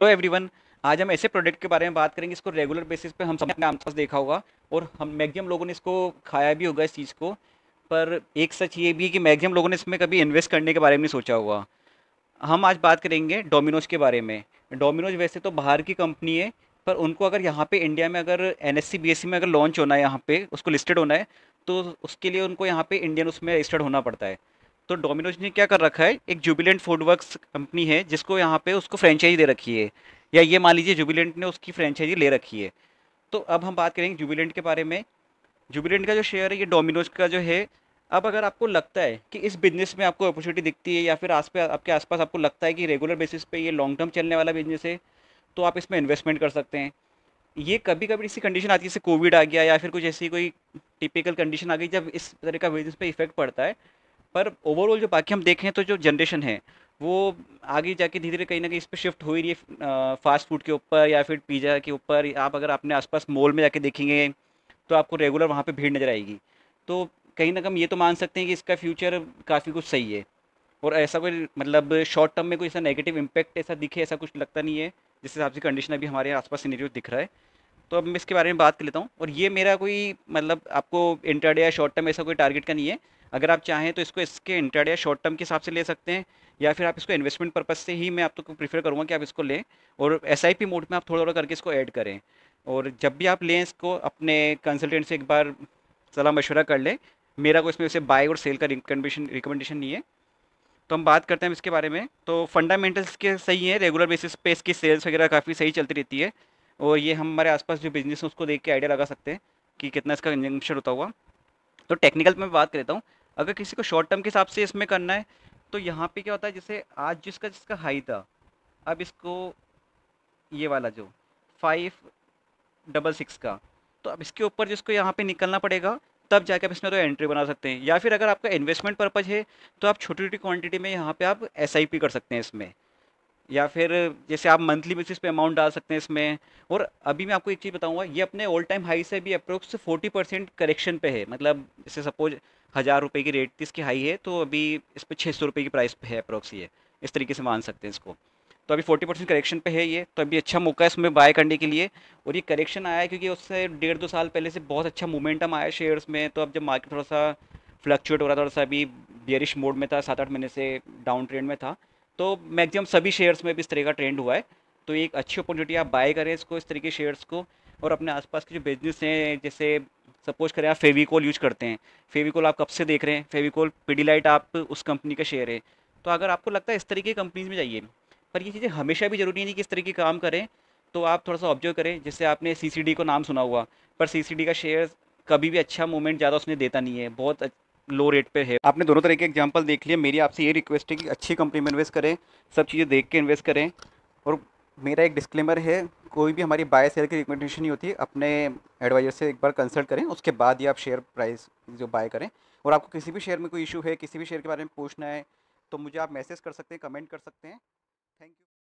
तो एवरीवन आज हम ऐसे प्रोडक्ट के बारे में बात करेंगे इसको रेगुलर बेसिस पे हम सबने आसपास देखा होगा और हम मैगजिम लोगों ने इसको खाया भी होगा इस चीज़ को पर एक सच ये भी कि मैगजिम लोगों ने इसमें कभी इन्वेस्ट करने के बारे में नहीं सोचा होगा हम आज बात करेंगे डोमिनोज के बारे में डोमिनोज वैसे तो बाहर की कंपनी है पर उनको अगर यहाँ पे इंडिया में अगर एन एस में अगर लॉन्च होना है यहाँ पे उसको लिस्टेड होना है तो उसके लिए उनको यहाँ पे इंडियन उसमें रजिस्टर्ड होना पड़ता है तो डोमिनोज ने क्या कर रखा है एक जुबिलेंट फूड वर्कस कंपनी है जिसको यहाँ पे उसको फ्रेंचाइजी दे रखी है या ये मान लीजिए जुबिलेंट ने उसकी फ्रेंचाइजी ले रखी है तो अब हम बात करेंगे जुबिलेंट के बारे में जुबिलेंट का जो शेयर है ये डोमिनोज का जो है अब अगर आपको लगता है कि इस बिज़नेस में आपको अपॉर्चुनिटी दिखती है या फिर आस पे आपके आसपास आपको लगता है कि रेगुलर बेसिस पे ये लॉन्ग टर्म चलने वाला बिजनेस है तो आप इसमें इन्वेस्टमेंट कर सकते हैं ये कभी कभी इसी कंडीशन आती है जैसे कोविड आ गया या फिर कुछ ऐसी कोई टिपिकल कंडीशन आ गई जब इस तरह का बिजनेस पे इफेक्ट पड़ता है पर ओवरऑल जो बाकी हम देखें तो जो जनरेशन है वो आगे जाके धीरे धीरे कहीं ना कहीं इस पर शिफ्ट हो ही रही है फास्ट फूड के ऊपर या फिर पिज़्ज़ा के ऊपर आप अगर अपने आसपास मॉल में जाके देखेंगे तो आपको रेगुलर वहाँ पे भीड़ नज़र आएगी तो कहीं ना कहीं ये तो मान सकते हैं कि इसका फ्यूचर काफ़ी कुछ सही है और ऐसा कोई मतलब शॉर्ट टर्म में कोई ऐसा नेगेटिव इम्पैक्ट ऐसा दिखे ऐसा कुछ लगता नहीं है जिस हिसाब से कंडीशन अभी हमारे आसपास सीनरियो दिख रहा है तो अब मैं इसके बारे में बात कर लेता हूँ और ये मेरा कोई मतलब आपको इंटरडे या शॉर्ट टर्म ऐसा कोई टारगेट का नहीं है अगर आप चाहें तो इसको इसके इंटरड या शॉर्ट टर्म के हिसाब से ले सकते हैं या फिर आप इसको इन्वेस्टमेंट पर्पज़ से ही मैं आप तो प्रीफर करूँगा कि आप इसको लें और एस मोड में आप थोड़ा थोड़ा करके इसको ऐड करें और जब भी आप लें इसको अपने कंसल्टेंट से एक बार सलाह मशवरा कर लें मेरा कोई इसमें वैसे बाय और सेल का रिकमेंडेशन रिकमेंडेशन नहीं है तो हम बात करते हैं इसके बारे में तो फंडामेंटल्स के सही हैं रेगुलर बेसिस पे इसकी सेल्स वगैरह काफ़ी सही चलती रहती है और ये हमारे आसपास जो बिजनेस है उसको देख के आइडिया लगा सकते हैं कि कितना इसका कंजम्पशन होता हुआ तो टेक्निकल मैं बात करता हूँ अगर किसी को शॉर्ट टर्म के हिसाब से इसमें करना है तो यहाँ पे क्या होता है जैसे आज जिसका जिसका हाई था अब इसको ये वाला जो फाइव डबल सिक्स का तो अब इसके ऊपर जिसको यहाँ पे निकलना पड़ेगा तब जाके आप इसमें तो एंट्री बना सकते हैं या फिर अगर आपका इन्वेस्टमेंट पर्पज़ है तो आप छोटी छोटी क्वांटिटी में यहाँ पे आप एस कर सकते हैं इसमें या फिर जैसे आप मंथली बेसिस पे अमाउंट डाल सकते हैं इसमें और अभी मैं आपको एक चीज़ बताऊंगा ये अपने ऑल टाइम हाई से भी अप्रोक्स फोर्टी परसेंट करेक्शन पे है मतलब जैसे सपोज हज़ार रुपये की रेट इसकी हाई है तो अभी इस पर छः सौ रुपये की प्राइस पे है अप्रोक्स ये इस तरीके से मान सकते हैं इसको तो अभी फोर्टी परसेंट करेक्शन पे है ये तो अभी अच्छा मौका है इसमें बाय करने के लिए और ये करेक्शन आया है क्योंकि उससे डेढ़ दो साल पहले से बहुत अच्छा मोमेंटम आया शेयर्स में तो अब जब मार्केट थोड़ा सा फ्लक्चुएट हो रहा था थोड़ा सा अभी बियरिश मोड में था सात आठ महीने से डाउन ट्रेंड में था तो मैक्सिमम सभी शेयर्स में भी इस तरह का ट्रेंड हुआ है तो एक अच्छी अपॉर्चुनिटी आप बाय करें इसको इस तरह के शेयर्स को और अपने आसपास के जो बिजनेस हैं जैसे सपोज करें आप फेविकोल यूज करते हैं फेविकोल आप कब से देख रहे हैं फेविकोल पीडीलाइट आप उस कंपनी का शेयर है तो अगर आपको लगता है इस तरीके की कंपनीज में जाइए पर ये चीज़ें हमेशा भी ज़रूरी नहीं कि इस तरीके काम करें तो आप थोड़ा सा ऑब्जर्व करें जैसे आपने सी को नाम सुना हुआ पर सी का शेयर कभी भी अच्छा मूवमेंट ज़्यादा उसने देता नहीं है बहुत लो रेट पे है आपने दोनों तरह के एग्जाम्पल देख लिए मेरी आपसे ये रिक्वेस्ट है कि अच्छी कंपनी में इन्वेस्ट करें सब चीज़ें देख के इन्वेस्ट करें और मेरा एक डिस्क्लेमर है कोई भी हमारी बाय सेल की रिकमेंडेशन नहीं होती अपने एडवाइजर से एक बार कंसल्ट करें उसके बाद ही आप शेयर प्राइस जो बाय करें और आपको किसी भी शेयर में कोई इशू है किसी भी शेयर के बारे में पूछना है तो मुझे आप मैसेज कर सकते हैं कमेंट कर सकते हैं थैंक यू